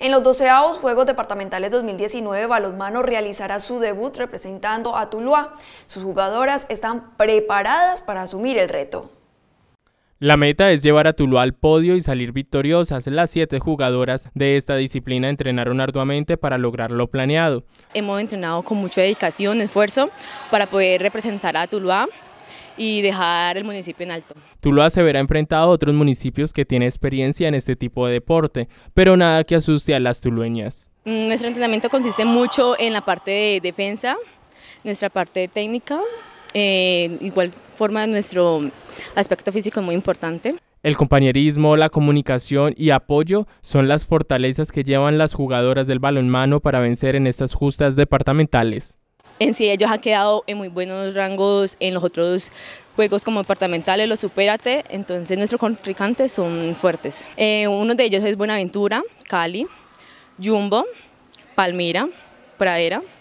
En los doceavos Juegos Departamentales 2019, Balonmano realizará su debut representando a Tuluá. Sus jugadoras están preparadas para asumir el reto. La meta es llevar a Tuluá al podio y salir victoriosas. Las siete jugadoras de esta disciplina entrenaron arduamente para lograr lo planeado. Hemos entrenado con mucha dedicación, esfuerzo para poder representar a Tuluá y dejar el municipio en alto. Tú se verá enfrentado a otros municipios que tienen experiencia en este tipo de deporte, pero nada que asuste a las tulueñas. Mm, nuestro entrenamiento consiste mucho en la parte de defensa, nuestra parte técnica, eh, igual forma nuestro aspecto físico es muy importante. El compañerismo, la comunicación y apoyo son las fortalezas que llevan las jugadoras del balonmano para vencer en estas justas departamentales en sí ellos han quedado en muy buenos rangos en los otros juegos como departamentales, los supérate, entonces nuestros contrincantes son fuertes. Eh, uno de ellos es Buenaventura, Cali, Jumbo, Palmira, Pradera,